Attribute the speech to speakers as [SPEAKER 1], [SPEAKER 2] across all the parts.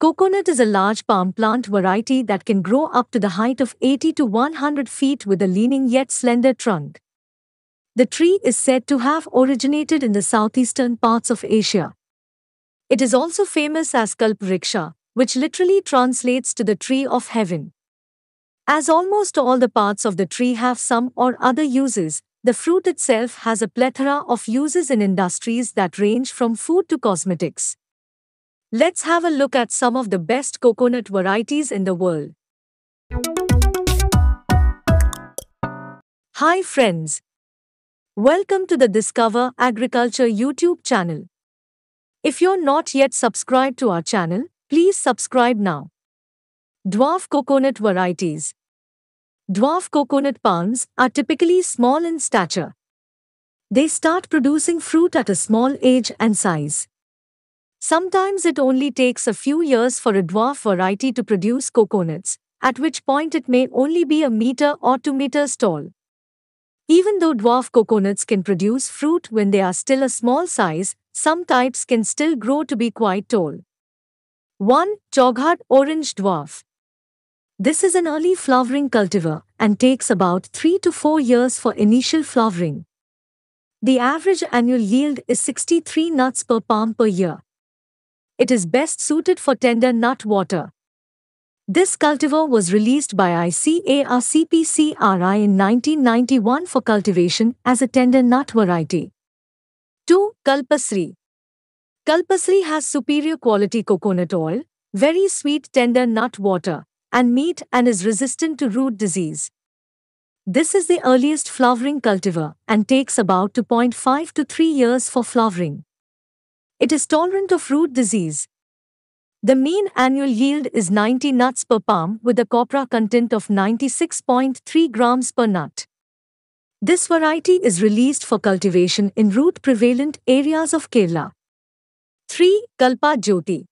[SPEAKER 1] Coconut is a large palm plant variety that can grow up to the height of 80 to 100 feet with a leaning yet slender trunk. The tree is said to have originated in the southeastern parts of Asia. It is also famous as kulpriksha, which literally translates to the tree of heaven. As almost all the parts of the tree have some or other uses, the fruit itself has a plethora of uses in industries that range from food to cosmetics. Let's have a look at some of the best coconut varieties in the world. Hi friends. Welcome to the Discover Agriculture YouTube channel. If you're not yet subscribed to our channel, please subscribe now. Dwarf coconut varieties. Dwarf coconut palms are typically small in stature. They start producing fruit at a small age and size. Sometimes it only takes a few years for a dwarf variety to produce coconuts, at which point it may only be a meter or two meters tall. Even though dwarf coconuts can produce fruit when they are still a small size, some types can still grow to be quite tall. 1. Choghat Orange Dwarf This is an early flowering cultivar and takes about 3 to 4 years for initial flowering. The average annual yield is 63 nuts per palm per year, it is best suited for tender nut water. This cultivar was released by ICARCPCRI in 1991 for cultivation as a tender nut variety. 2. Kalpasri Kalpasri has superior quality coconut oil, very sweet tender nut water, and meat and is resistant to root disease. This is the earliest flowering cultivar and takes about 2.5 to 3 years for flowering. It is tolerant of root disease. The mean annual yield is 90 nuts per palm with a copra content of 96.3 grams per nut. This variety is released for cultivation in root prevalent areas of Kerala. 3. Kalpa Jyoti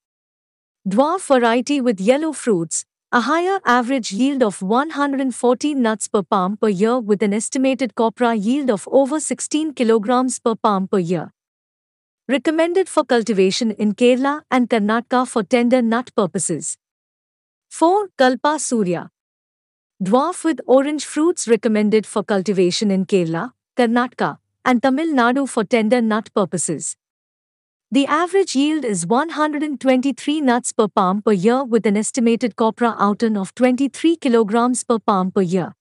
[SPEAKER 1] Dwarf variety with yellow fruits, a higher average yield of 140 nuts per palm per year with an estimated copra yield of over 16 kilograms per palm per year recommended for cultivation in Kerala and Karnataka for tender nut purposes. 4. Kalpa Surya Dwarf with orange fruits recommended for cultivation in Kerala, Karnataka, and Tamil Nadu for tender nut purposes. The average yield is 123 nuts per palm per year with an estimated copra output of 23 kilograms per palm per year.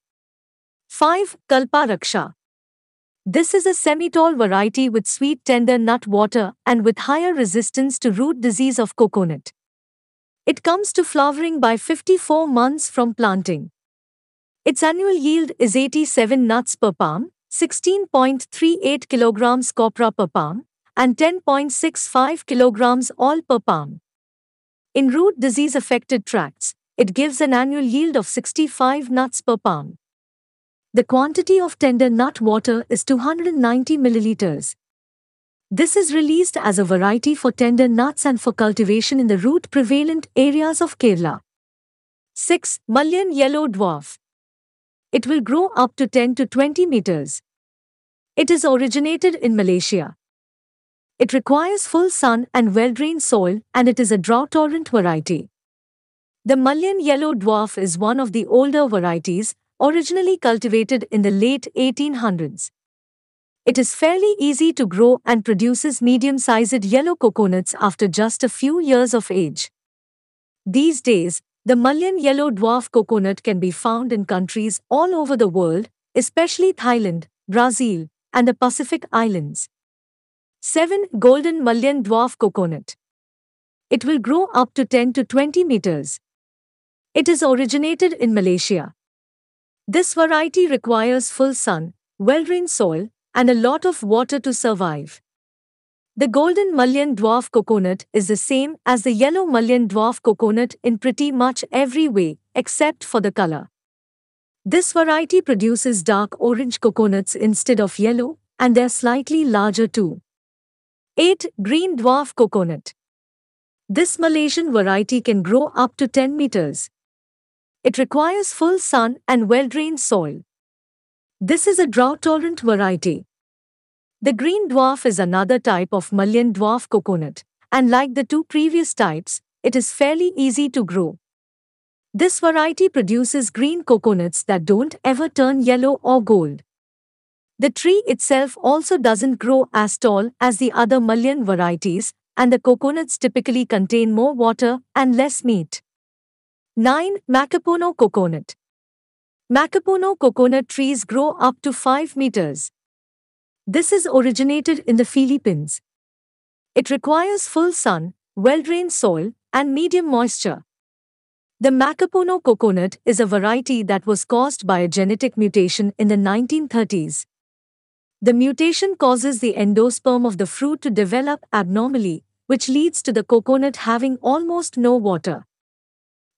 [SPEAKER 1] 5. Kalpa Raksha this is a semi-tall variety with sweet tender nut water and with higher resistance to root disease of coconut. It comes to flowering by 54 months from planting. Its annual yield is 87 nuts per palm, 16.38 kilograms copra per palm, and 10.65 kilograms oil per palm. In root disease affected tracts, it gives an annual yield of 65 nuts per palm. The quantity of tender nut water is 290 milliliters. This is released as a variety for tender nuts and for cultivation in the root prevalent areas of Kerala. 6. Mullion Yellow Dwarf It will grow up to 10 to 20 meters. It is originated in Malaysia. It requires full sun and well-drained soil and it is a drought-tolerant variety. The Mullion Yellow Dwarf is one of the older varieties originally cultivated in the late 1800s. It is fairly easy to grow and produces medium-sized yellow coconuts after just a few years of age. These days, the Malian yellow dwarf coconut can be found in countries all over the world, especially Thailand, Brazil, and the Pacific Islands. 7. Golden Malian dwarf coconut. It will grow up to 10 to 20 meters. It is originated in Malaysia, this variety requires full sun, well-drained soil, and a lot of water to survive. The golden mullion dwarf coconut is the same as the yellow mullion dwarf coconut in pretty much every way, except for the color. This variety produces dark orange coconuts instead of yellow, and they're slightly larger too. 8. Green dwarf coconut. This Malaysian variety can grow up to 10 meters, it requires full sun and well-drained soil. This is a drought-tolerant variety. The green dwarf is another type of Malayan dwarf coconut, and like the two previous types, it is fairly easy to grow. This variety produces green coconuts that don't ever turn yellow or gold. The tree itself also doesn't grow as tall as the other Malayan varieties, and the coconuts typically contain more water and less meat. 9. Macapuno coconut. Macapuno coconut trees grow up to 5 meters. This is originated in the Philippines. It requires full sun, well-drained soil, and medium moisture. The Macapuno coconut is a variety that was caused by a genetic mutation in the 1930s. The mutation causes the endosperm of the fruit to develop abnormally, which leads to the coconut having almost no water.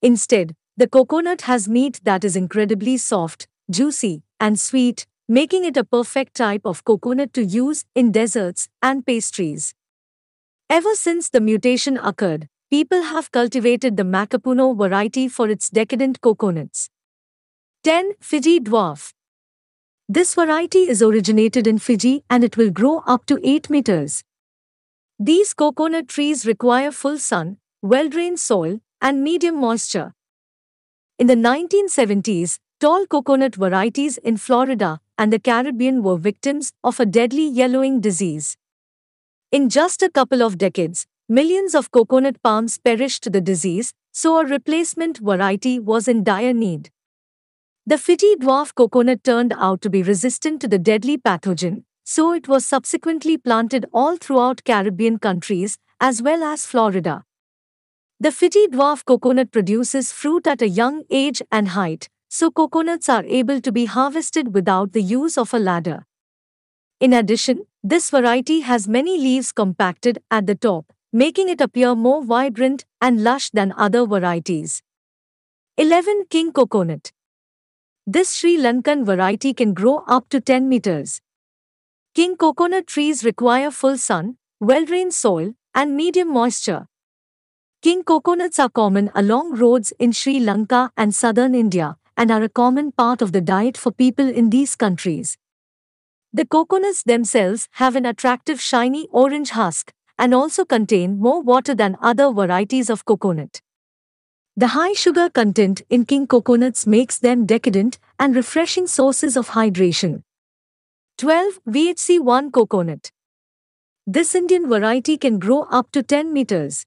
[SPEAKER 1] Instead, the coconut has meat that is incredibly soft, juicy, and sweet, making it a perfect type of coconut to use in desserts and pastries. Ever since the mutation occurred, people have cultivated the Macapuno variety for its decadent coconuts. 10. Fiji Dwarf This variety is originated in Fiji and it will grow up to 8 meters. These coconut trees require full sun, well-drained soil, and medium moisture. In the 1970s, tall coconut varieties in Florida and the Caribbean were victims of a deadly yellowing disease. In just a couple of decades, millions of coconut palms perished to the disease, so a replacement variety was in dire need. The fitty dwarf coconut turned out to be resistant to the deadly pathogen, so it was subsequently planted all throughout Caribbean countries as well as Florida. The Fiji dwarf coconut produces fruit at a young age and height, so coconuts are able to be harvested without the use of a ladder. In addition, this variety has many leaves compacted at the top, making it appear more vibrant and lush than other varieties. 11. King Coconut This Sri Lankan variety can grow up to 10 meters. King coconut trees require full sun, well-drained soil, and medium moisture, King coconuts are common along roads in Sri Lanka and southern India and are a common part of the diet for people in these countries. The coconuts themselves have an attractive shiny orange husk and also contain more water than other varieties of coconut. The high sugar content in king coconuts makes them decadent and refreshing sources of hydration. 12. VHC1 coconut. This Indian variety can grow up to 10 meters.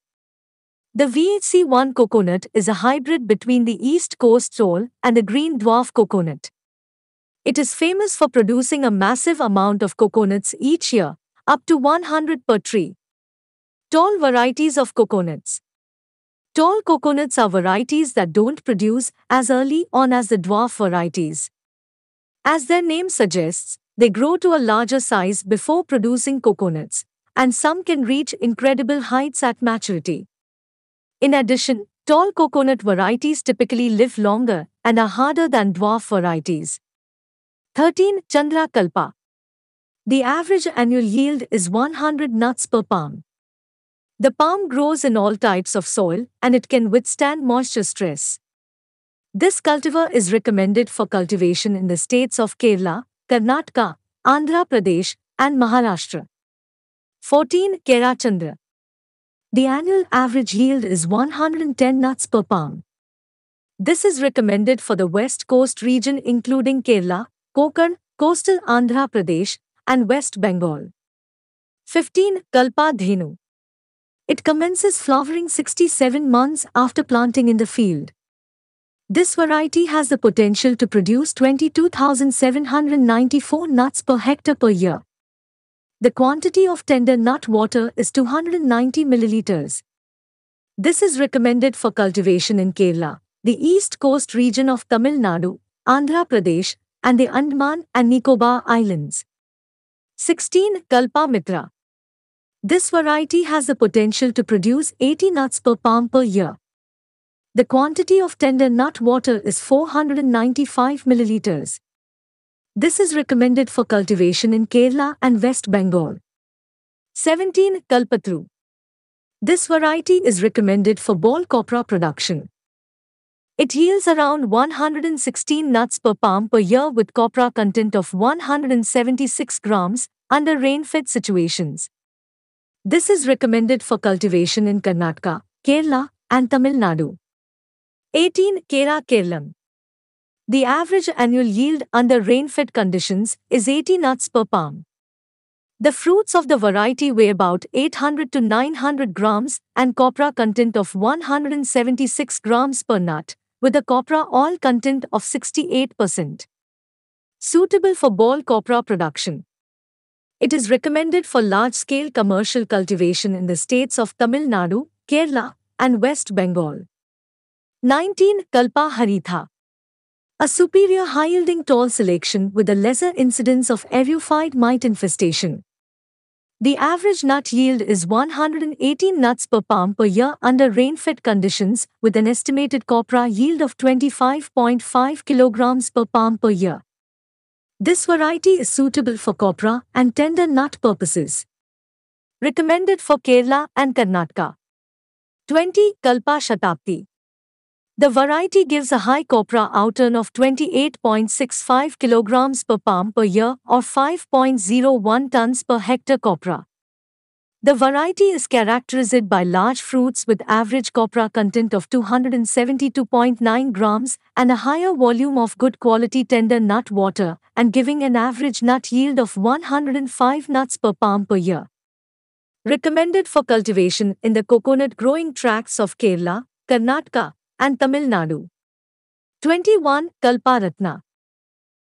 [SPEAKER 1] The VHC1 coconut is a hybrid between the East Coast sole and the green dwarf coconut. It is famous for producing a massive amount of coconuts each year, up to 100 per tree. Tall varieties of coconuts. Tall coconuts are varieties that don't produce as early on as the dwarf varieties. As their name suggests, they grow to a larger size before producing coconuts, and some can reach incredible heights at maturity. In addition, tall coconut varieties typically live longer and are harder than dwarf varieties. 13. Chandra Kalpa The average annual yield is 100 nuts per palm. The palm grows in all types of soil and it can withstand moisture stress. This cultivar is recommended for cultivation in the states of Kerala, Karnataka, Andhra Pradesh, and Maharashtra. 14. Kerachandra the annual average yield is 110 nuts per palm. This is recommended for the West Coast region including Kerala, Konkan, coastal Andhra Pradesh, and West Bengal. 15. Kalpa Dhenu It commences flowering 67 months after planting in the field. This variety has the potential to produce 22,794 nuts per hectare per year, the quantity of tender nut water is 290 milliliters. This is recommended for cultivation in Kerala, the east coast region of Tamil Nadu, Andhra Pradesh, and the Andaman and Nicobar Islands. 16. Kalpa Mitra This variety has the potential to produce 80 nuts per palm per year. The quantity of tender nut water is 495 milliliters. This is recommended for cultivation in Kerala and West Bengal. 17. Kalpatru. This variety is recommended for ball copra production. It yields around 116 nuts per palm per year with copra content of 176 grams under rain-fed situations. This is recommended for cultivation in Karnataka, Kerala, and Tamil Nadu. 18. Kera Keralam the average annual yield under rain-fed conditions is 80 nuts per palm. The fruits of the variety weigh about 800 to 900 grams and copra content of 176 grams per nut, with a copra oil content of 68%. Suitable for ball copra production. It is recommended for large-scale commercial cultivation in the states of Tamil Nadu, Kerala, and West Bengal. 19. Kalpa Haritha a superior high-yielding tall selection with a lesser incidence of aerophyte mite infestation. The average nut yield is 118 nuts per palm per year under rain-fed conditions with an estimated copra yield of 25.5 kilograms per palm per year. This variety is suitable for copra and tender nut purposes. Recommended for Kerala and Karnataka. 20 Kalpa Shatabdi the variety gives a high copra outturn of 28.65 kg per palm per year or 5.01 tons per hectare copra. The variety is characterized by large fruits with average copra content of 272.9 grams and a higher volume of good quality tender nut water and giving an average nut yield of 105 nuts per palm per year. Recommended for cultivation in the coconut growing tracts of Kerala, Karnataka, and Tamil Nadu. 21. Kalparatna.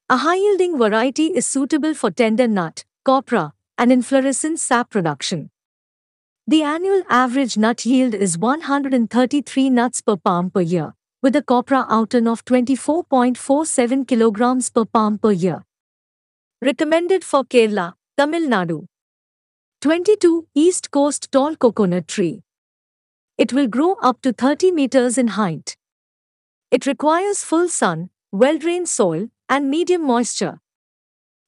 [SPEAKER 1] A high-yielding variety is suitable for tender nut, copra, and inflorescence sap production. The annual average nut yield is 133 nuts per palm per year, with a copra outturn of 24.47 kilograms per palm per year. Recommended for Kerala, Tamil Nadu. 22. East Coast Tall Coconut Tree. It will grow up to 30 meters in height. It requires full sun, well-drained soil, and medium moisture.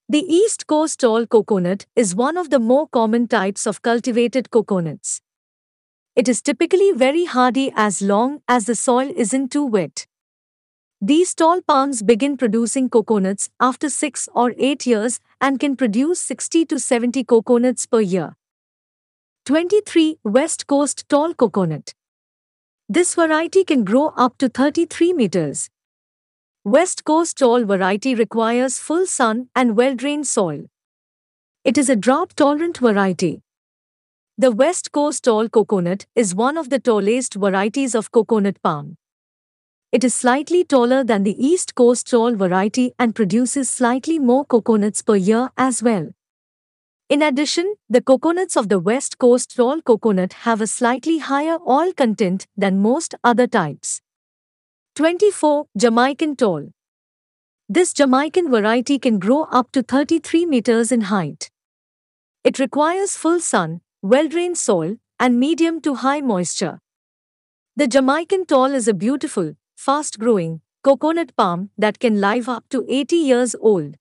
[SPEAKER 1] The East Coast tall coconut is one of the more common types of cultivated coconuts. It is typically very hardy as long as the soil isn't too wet. These tall palms begin producing coconuts after 6 or 8 years and can produce 60 to 70 coconuts per year. 23 West Coast Tall Coconut. This variety can grow up to 33 meters. West Coast Tall variety requires full sun and well-drained soil. It is a drought-tolerant variety. The West Coast Tall Coconut is one of the tallest varieties of coconut palm. It is slightly taller than the East Coast Tall variety and produces slightly more coconuts per year as well. In addition, the coconuts of the West Coast tall coconut have a slightly higher oil content than most other types. 24. Jamaican tall. This Jamaican variety can grow up to 33 meters in height. It requires full sun, well-drained soil, and medium to high moisture. The Jamaican tall is a beautiful, fast-growing coconut palm that can live up to 80 years old.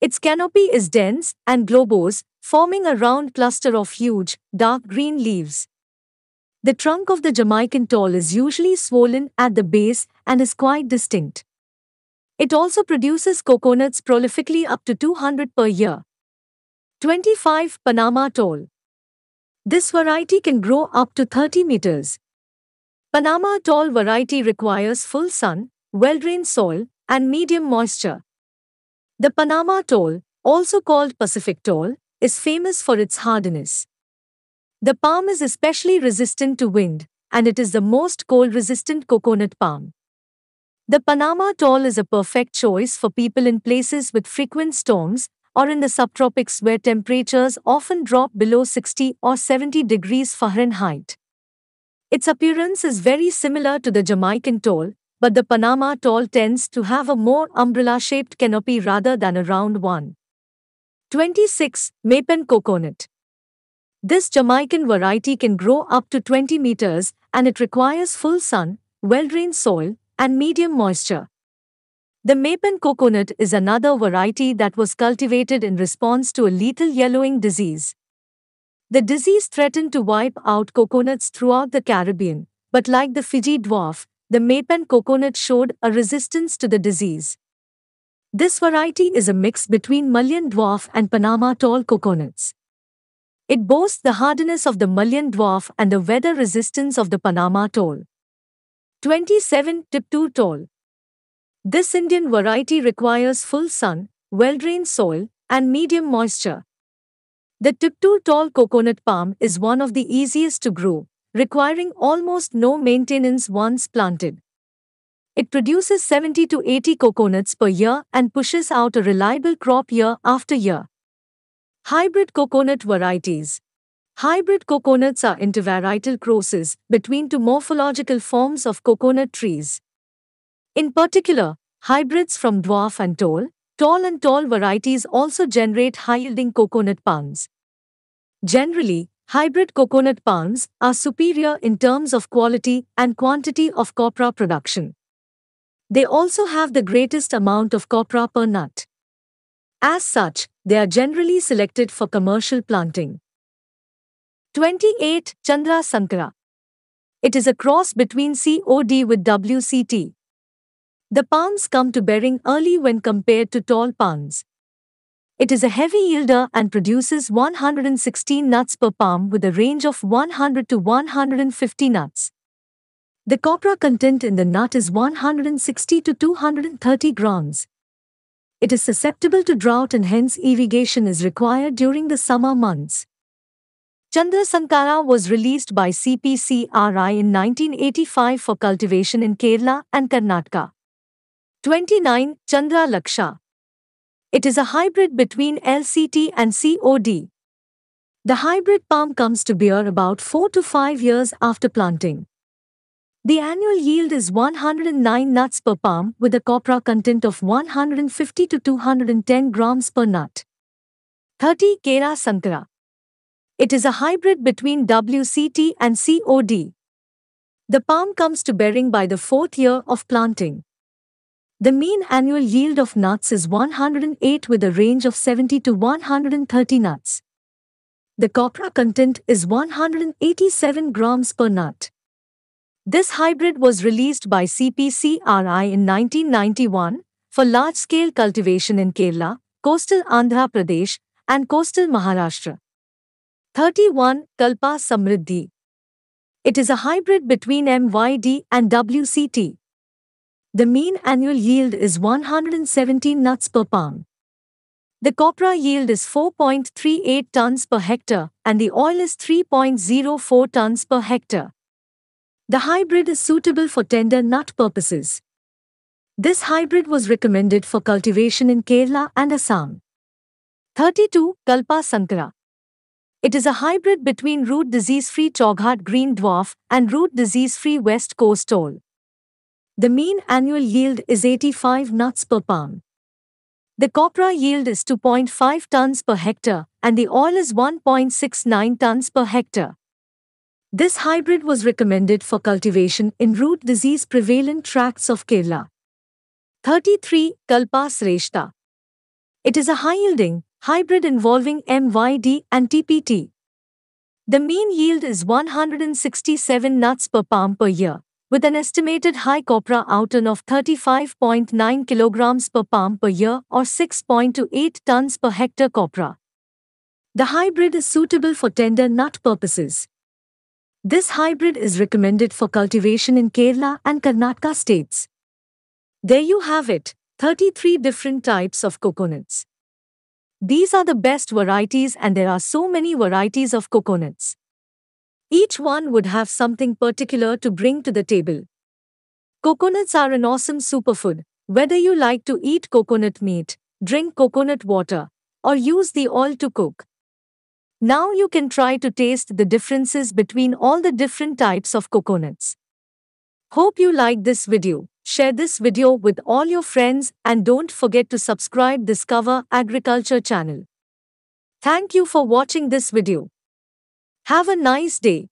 [SPEAKER 1] Its canopy is dense and globose, forming a round cluster of huge, dark green leaves. The trunk of the Jamaican tall is usually swollen at the base and is quite distinct. It also produces coconuts prolifically up to 200 per year. 25 Panama tall. This variety can grow up to 30 meters. Panama tall variety requires full sun, well-drained soil, and medium moisture. The Panama Toll, also called Pacific Toll, is famous for its hardiness. The palm is especially resistant to wind, and it is the most cold-resistant coconut palm. The Panama Toll is a perfect choice for people in places with frequent storms or in the subtropics where temperatures often drop below 60 or 70 degrees Fahrenheit. Its appearance is very similar to the Jamaican toll, but the Panama tall tends to have a more umbrella-shaped canopy rather than a round one. 26. Mapen Coconut This Jamaican variety can grow up to 20 meters and it requires full sun, well-drained soil, and medium moisture. The Mapen coconut is another variety that was cultivated in response to a lethal yellowing disease. The disease threatened to wipe out coconuts throughout the Caribbean, but like the Fiji dwarf, the Maipan coconut showed a resistance to the disease. This variety is a mix between Malian dwarf and Panama tall coconuts. It boasts the hardness of the Malian dwarf and the weather resistance of the Panama tall. 27 Tip 2 tall. This Indian variety requires full sun, well-drained soil, and medium moisture. The Tiptool tall coconut palm is one of the easiest to grow, requiring almost no maintenance once planted. It produces 70 to 80 coconuts per year and pushes out a reliable crop year after year. Hybrid coconut varieties. Hybrid coconuts are intervarietal crosses between two morphological forms of coconut trees. In particular, hybrids from dwarf and tall, tall and tall varieties also generate high-yielding coconut palms. Generally, Hybrid coconut palms are superior in terms of quality and quantity of copra production. They also have the greatest amount of copra per nut. As such, they are generally selected for commercial planting. 28. Chandra Sankara It is a cross between COD with WCT. The palms come to bearing early when compared to tall palms. It is a heavy yielder and produces 116 nuts per palm with a range of 100 to 150 nuts. The copra content in the nut is 160 to 230 grams. It is susceptible to drought and hence irrigation is required during the summer months. Chandra Sankara was released by CPCRI in 1985 for cultivation in Kerala and Karnataka. 29. Chandra Laksha it is a hybrid between LCT and COD. The hybrid palm comes to bear about 4 to 5 years after planting. The annual yield is 109 nuts per palm with a copra content of 150 to 210 grams per nut. 30 Kera Sankara. It is a hybrid between WCT and COD. The palm comes to bearing by the fourth year of planting. The mean annual yield of nuts is 108 with a range of 70 to 130 nuts. The copra content is 187 grams per nut. This hybrid was released by CPCRI in 1991 for large-scale cultivation in Kerala, coastal Andhra Pradesh, and coastal Maharashtra. 31 Kalpa Samriddhi. It is a hybrid between MYD and WCT. The mean annual yield is 117 nuts per palm. The copra yield is 4.38 tons per hectare and the oil is 3.04 tons per hectare. The hybrid is suitable for tender nut purposes. This hybrid was recommended for cultivation in Kerala and Assam. 32. Kalpa Sankara It is a hybrid between root disease-free Choghat Green Dwarf and root disease-free West Coast Tall. The mean annual yield is 85 nuts per palm. The copra yield is 2.5 tons per hectare and the oil is 1.69 tons per hectare. This hybrid was recommended for cultivation in root disease prevalent tracts of Kerala. 33. Kalpas Reshta It is a high-yielding hybrid involving MYD and TPT. The mean yield is 167 nuts per palm per year with an estimated high copra output of 35.9 kilograms per palm per year or 6.8 tons per hectare copra. The hybrid is suitable for tender nut purposes. This hybrid is recommended for cultivation in Kerala and Karnataka states. There you have it, 33 different types of coconuts. These are the best varieties and there are so many varieties of coconuts. Each one would have something particular to bring to the table. Coconuts are an awesome superfood, whether you like to eat coconut meat, drink coconut water, or use the oil to cook. Now you can try to taste the differences between all the different types of coconuts. Hope you like this video. Share this video with all your friends and don't forget to subscribe Discover Agriculture channel. Thank you for watching this video. Have a nice day.